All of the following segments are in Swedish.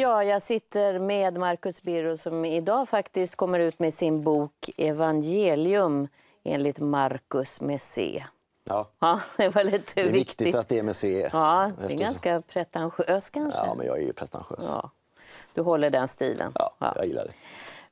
Ja, jag sitter med Marcus Birro som idag faktiskt kommer ut med sin bok Evangelium enligt Marcus med C. Ja. ja. det var lite det är viktigt. viktigt att det är med C. Ja, det är ganska pretentiös kanske. Ja, men jag är ju pretentiös. Ja. Du håller den stilen. Ja, ja. jag gillar det.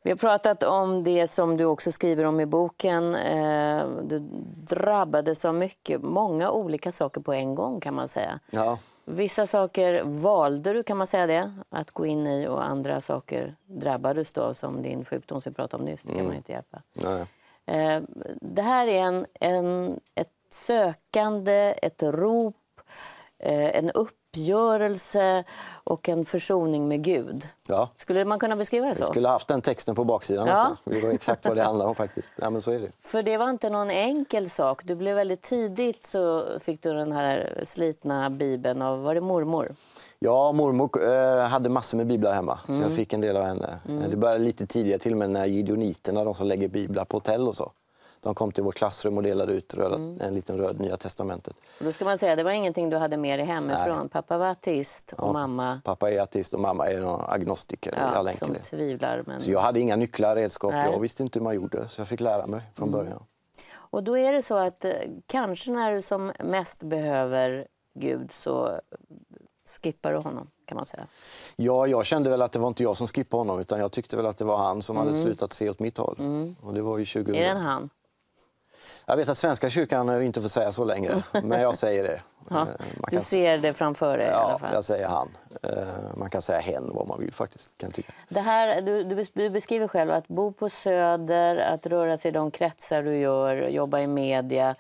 Vi har pratat om det som du också skriver om i boken. Eh, du drabbades av mycket, många olika saker på en gång kan man säga. Ja. Vissa saker valde du kan man säga det, att gå in i och andra saker drabbades du av som din sjukdom som vi pratade om nyss. Det kan mm. man inte hjälpa. Nej. Eh, det här är en, en, ett sökande, ett rop, eh, en upp uppgörelse och en försoning med Gud. Ja. Skulle man kunna beskriva det så? Vi skulle haft den texten på baksidan ja. nästan. Det var exakt vad det handlar om faktiskt. Ja, men så är det. För det var inte någon enkel sak. Du blev väldigt tidigt så fick du den här slitna bibeln av, var det mormor? Ja, mormor eh, hade massor med biblar hemma, mm. så jag mm. fick en del av henne. Mm. Det började lite tidigare, till och med när gideoniterna, de som lägger biblar på hotell och så. De kom till vårt klassrum och delade ut röda, mm. en liten röd Nya Testamentet. Och då ska man säga, det var ingenting du hade med dig hemifrån. Nej. Pappa var ateist och ja, mamma... Pappa är ateist och mamma är någon agnostiker. Ja, all som tvivlar. Men... Så jag hade inga nycklar, redskap. Nej. Jag visste inte hur man gjorde, så jag fick lära mig från mm. början. Och då är det så att eh, kanske när du som mest behöver Gud så skippar du honom, kan man säga. Ja, jag kände väl att det var inte jag som skippade honom, utan jag tyckte väl att det var han som mm. hade slutat se åt mitt håll. Mm. Och det var ju 2000... Är den han? Jag vet att Svenska kyrkan inte får säga så längre, men jag säger det. Ja, eh, Du ser det framför dig? Ja, i alla fall. jag säger han. Eh, man kan säga hen vad man vill faktiskt. Kan tycka. Det här, du, du beskriver själv att bo på Söder, att röra sig i de kretsar du gör, jobba i media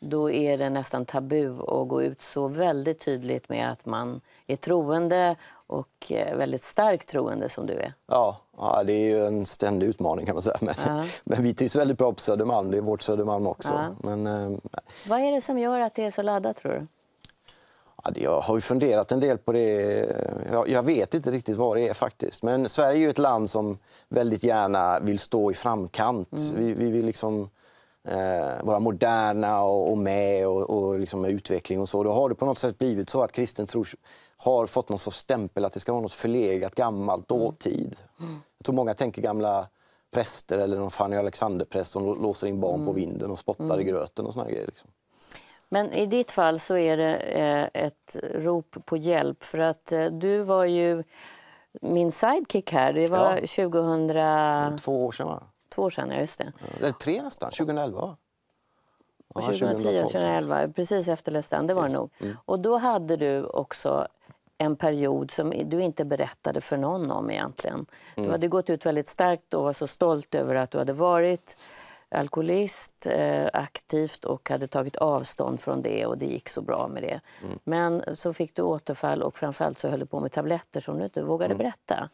då är det nästan tabu att gå ut så väldigt tydligt med att man är troende och eh, väldigt starkt troende som du är. Ja, ja det är en ständig utmaning kan man säga. Men, ja. men vi trivs väldigt bra på Södermalm, det är vårt Södermalm också. Ja. Men, eh, Vad är det som gör att det är så laddat tror du? jag har funderat en del på det. Jag, vet inte riktigt vad det är faktiskt. Men Sverige är ett land som väldigt gärna vill stå i framkant. Mm. Vi, vi, vill liksom eh, vara moderna och, och med och, och liksom med utveckling och så. Då har det på något sätt blivit så att kristen tro har fått någon sorts stämpel att det ska vara något förlegat, gammalt, mm. dåtid. Mm. Jag tror många tänker gamla präster eller någon Fanny Alexander-präst som låser in barn mm. på vinden och spottar mm. i gröten och såna grejer. Liksom. Men i ditt fall så är det eh, ett rop på hjälp för att eh, du var ju min sidekick här. Det var ja. 2000... Två år sedan va? två år sedan, ja just det. Eller tre nästan, 2011 Ja, 2010 och 2011, precis efter Let's det var det nog. Mm. Och då hade du också en period som du inte berättade för någon om egentligen. Mm. Du hade gått ut väldigt starkt och var så stolt över att du hade varit alkoholist eh, aktivt och hade tagit avstånd från det och det gick så bra med det. Mm. Men så fick du återfall och framförallt så höll du på med tabletter som du inte vågade mm. berätta.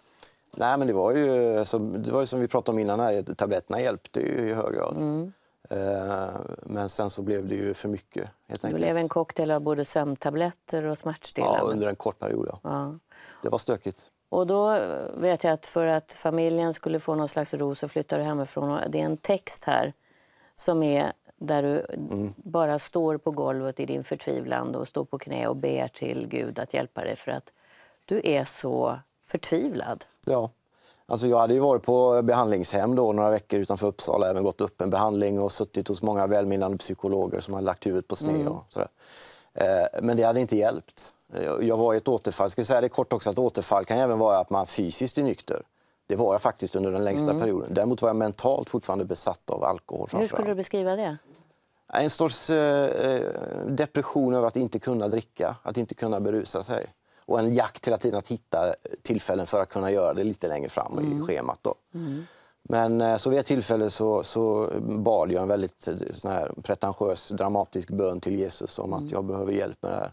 Nej, men det var ju, alltså, det var ju som vi pratade om innan här, tabletterna hjälpte ju i hög grad. Mm. Eh, men sen så blev det ju för mycket. Helt Det blev en cocktail av både sömntabletter och smärtstillande? Ja, under en kort period. Ja. ja. Det var stökigt. Och då vet jag att för att familjen skulle få någon slags ro så flyttade du hemifrån. Och det är en text här som är där du mm. bara står på golvet i din förtvivlan och står på knä och ber till Gud att hjälpa dig för att du är så förtvivlad. Ja. Alltså jag hade ju varit på behandlingshem då några veckor utanför Uppsala, även gått upp en behandling och suttit hos många välminnande psykologer som hade lagt huvudet på sned. Mm. Och sådär. Eh, men det hade inte hjälpt. Jag var i ett återfall. Ska säga det kort också att återfall kan även vara att man fysiskt är nykter. Det var jag faktiskt under den längsta mm. perioden. Däremot var jag mentalt fortfarande besatt av alkohol. Hur skulle du beskriva det? En sorts eh, eh, depression över att inte kunna dricka, att inte kunna berusa sig och en jakt hela tiden att hitta tillfällen för att kunna göra det lite längre fram mm. i schemat. Då. Mm. Men eh, så vid ett tillfälle så, så bad jag en väldigt eh, sån här pretentiös, dramatisk bön till Jesus om att mm. jag behöver hjälp med det här.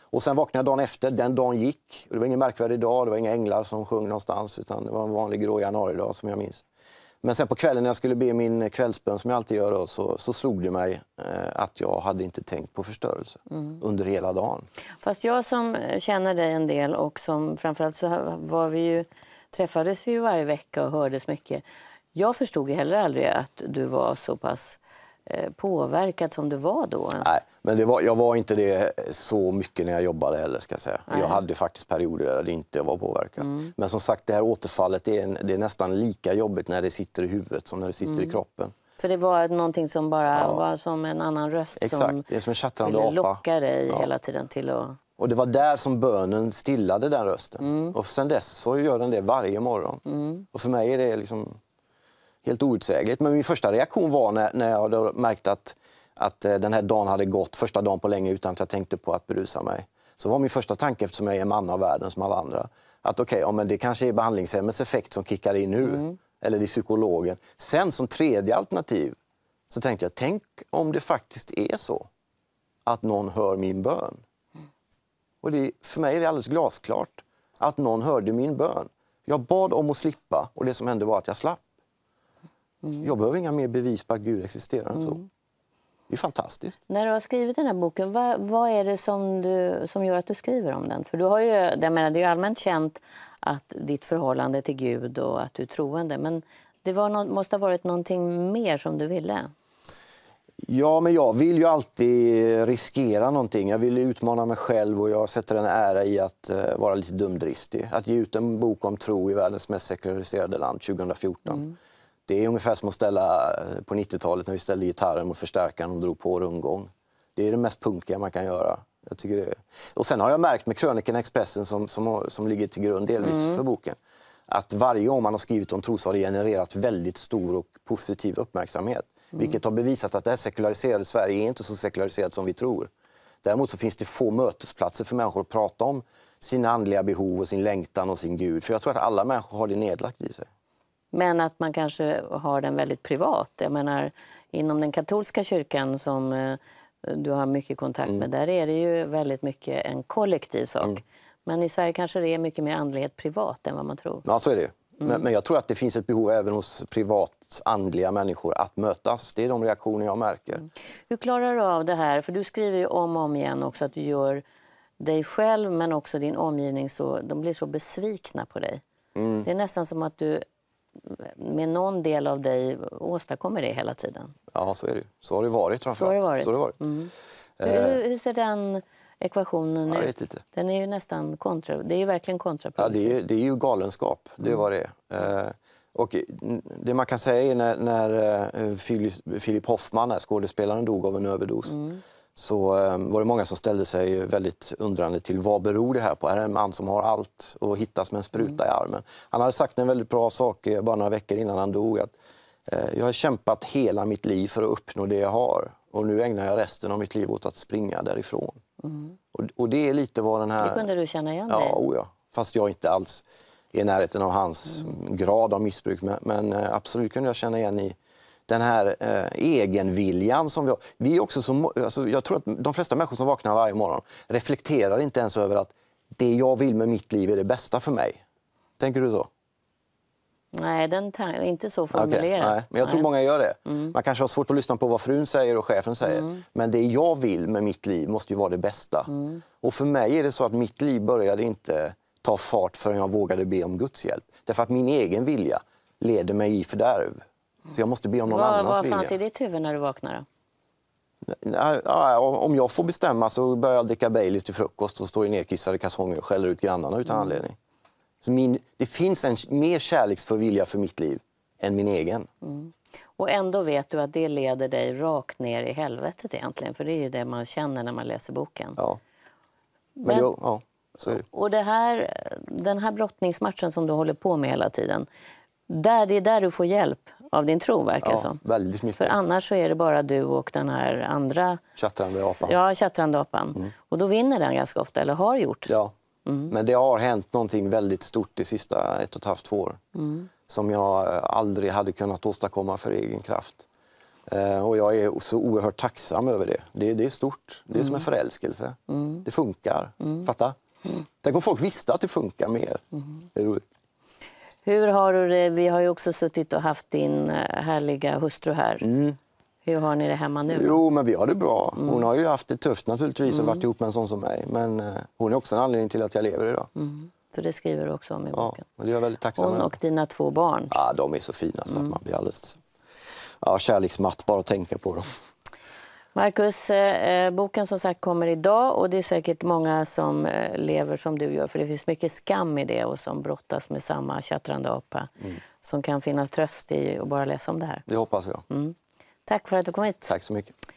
Och sen vaknade jag dagen efter, den dagen gick. Det var ingen märkvärdig dag, det var inga änglar som sjöng någonstans utan det var en vanlig grå januaridag som jag minns. Men sen på kvällen när jag skulle be min kvällsbön, som jag alltid gör, så, så slog det mig eh, att jag hade inte tänkt på förstörelse mm. under hela dagen. Fast jag som eh, känner dig en del och som framförallt så var vi ju, träffades vi ju varje vecka och hördes mycket. Jag förstod heller aldrig att du var så pass Eh, påverkad som du var då? Nej, men det var, jag var inte det så mycket när jag jobbade heller. Ska jag, säga. jag hade faktiskt perioder där det inte var påverkad. Mm. Men som sagt, det här återfallet det är, en, det är, nästan lika jobbigt när det sitter i huvudet som när det sitter mm. i kroppen. För det var någonting som bara ja. var som en annan röst Exakt. som, det är som en chattrande ville locka dig ja. hela tiden till att... Och det var där som bönen stillade den rösten. Mm. Och sen dess så gör den det varje morgon. Mm. Och för mig är det liksom helt outsägligt. Men min första reaktion var när, när jag märkte att, att eh, den här dagen hade gått, första dagen på länge utan att jag tänkte på att berusa mig. Så var min första tanke, eftersom jag är en man av världen som alla andra, att okej, okay, ja, det kanske är behandlingshemmets effekt som kickar in nu. Mm. Eller det är psykologen. Sen som tredje alternativ så tänkte jag, tänk om det faktiskt är så att någon hör min bön. Och det, för mig är det alldeles glasklart att någon hörde min bön. Jag bad om att slippa och det som hände var att jag slapp. Mm. Jag behöver inga mer bevis på att Gud existerar än så. Mm. Det är fantastiskt. När du har skrivit den här boken, vad, vad, är det som, du, som gör att du skriver om den? För du har ju, jag menar, det är ju allmänt känt att ditt förhållande till Gud och att du är troende. Men det no, måste ha varit någonting mer som du ville? Ja, men jag vill ju alltid riskera någonting. Jag vill utmana mig själv och jag sätter en ära i att eh, vara lite dumdristig. Att ge ut en bok om tro i världens mest sekulariserade land 2014. Mm det är ungefär som att ställa eh, på 90-talet när vi ställde gitarren mot förstärkaren och drog på rundgång. Det är det mest punkiga man kan göra. Jag tycker det. Och sen har jag märkt med krönikan Expressen som, som, som ligger till grund delvis mm. för boken, att varje år man har skrivit om tros har det genererat väldigt stor och positiv uppmärksamhet. Mm. Vilket har bevisat att det här sekulariserade Sverige är inte så sekulariserat som vi tror. Däremot så finns det få mötesplatser för människor att prata om sina andliga behov och sin längtan och sin Gud. För jag tror att alla människor har det nedlagt i sig. Men att man kanske har den väldigt privat. Jag menar, inom den katolska kyrkan som eh, du har mycket kontakt med, mm. där är det ju väldigt mycket en kollektiv sak. Mm. Men i Sverige kanske det är mycket mer andlighet privat än vad man tror. Ja, så är det Mm. Men, men, jag tror att det finns ett behov även hos privat andliga människor att mötas. Det är de reaktioner jag märker. Mm. Hur klarar du av det här? För du skriver ju om och om igen också att du gör dig själv men också din omgivning så, de blir så besvikna på dig. Mm. Det är nästan som att du med någon del av dig åstadkommer det hela tiden. Ja, så är det Så har det varit framförallt. Så har det varit. Så har det varit. Mm. Eh. Hur, hur, ser den ekvationen ja, ut? Den är ju nästan kontra, det är ju verkligen kontraproduktivt. Ja, det är, det är ju galenskap, det är mm. vad det är. Eh, och det man kan säga är när, när eh, Philip Hoffman, skådespelaren, dog av en överdos mm så eh, var det många som ställde sig väldigt undrande till vad beror det här på. är det en man som har allt och hittas med en spruta mm. i armen. Han hade sagt en väldigt bra sak eh, bara några veckor innan han dog. Att, eh, jag har kämpat hela mitt liv för att uppnå det jag har och nu ägnar jag resten av mitt liv åt att springa därifrån. Mm. Och, och, det är lite vad den här... Det kunde du känna igen dig ja, ja, fast jag inte alls är i närheten av hans mm. grad av missbruk. Men, men absolut kunde jag känna igen i den här eh, egenviljan som vi har. Vi också som, alltså, jag tror att de flesta människor som vaknar varje morgon reflekterar inte ens över att det jag vill med mitt liv är det bästa för mig. Tänker du så? Nej, den är inte så formulerat. Okay, men jag tror många gör det. Mm. Man kanske har svårt att lyssna på vad frun säger och chefen säger. Mm. Men det jag vill med mitt liv måste ju vara det bästa. Mm. Och för mig är det så att mitt liv började inte ta fart förrän jag vågade be om Guds hjälp. Därför att min egen vilja leder mig i fördärv. Så jag måste be om någon vad, annans vilja. Vad fanns i ditt huvud när du vaknade? Om jag får bestämma så börjar jag dricka Baileys till frukost och står i nerkissade kalsonger och skäller ut grannarna utan mm. anledning. Min, det finns en mer kärleksfull vilja för mitt liv än min egen. Mm. Och ändå vet du att det leder dig rakt ner i helvetet egentligen, för det är ju det man känner när man läser boken. Ja. Men, Men jag, ja, så är det. Och det här, den här brottningsmatchen som du håller på med hela tiden, där, det är där du får hjälp av din tro, verkar ja, som. Väldigt mycket. För annars så är det bara du och den här andra... Tjattrande apan. Ja, tjattrande apan. Mm. Och då vinner den ganska ofta, eller har gjort. Ja, mm. men det har hänt någonting väldigt stort de sista ett och ett halvt, två år mm. som jag aldrig hade kunnat åstadkomma för egen kraft. Eh, och jag är så oerhört tacksam över det. Det, det är stort. Det är som en mm. förälskelse. Mm. Det funkar. Mm. Fatta? Mm. Tänk om folk visste att det funkar mer. Mm. Eh, hur har du det? Vi har ju också suttit och haft din eh, härliga hustru här. Mm. Hur har ni det hemma nu? Jo, men vi har det bra. Mm. Hon har ju haft det tufft naturligtvis och mm. varit ihop med en sån som mig. Men eh, hon är också en anledning till att jag lever idag. Mm. För det skriver du också om i boken. Ja, det är jag väldigt tacksam Hon och dina två barn. Ja, de är så fina så att mm. man blir alldeles ja, kärleksmatt bara att tänka på dem. Marcus, eh, eh, boken som sagt kommer idag och det är säkert många som eh, lever som du gör för det finns mycket skam i det och som brottas med samma tjattrande apa mm. som kan finnas tröst i att bara läsa om det här. Det hoppas jag. Mm. Tack för att du kom hit. Tack så mycket.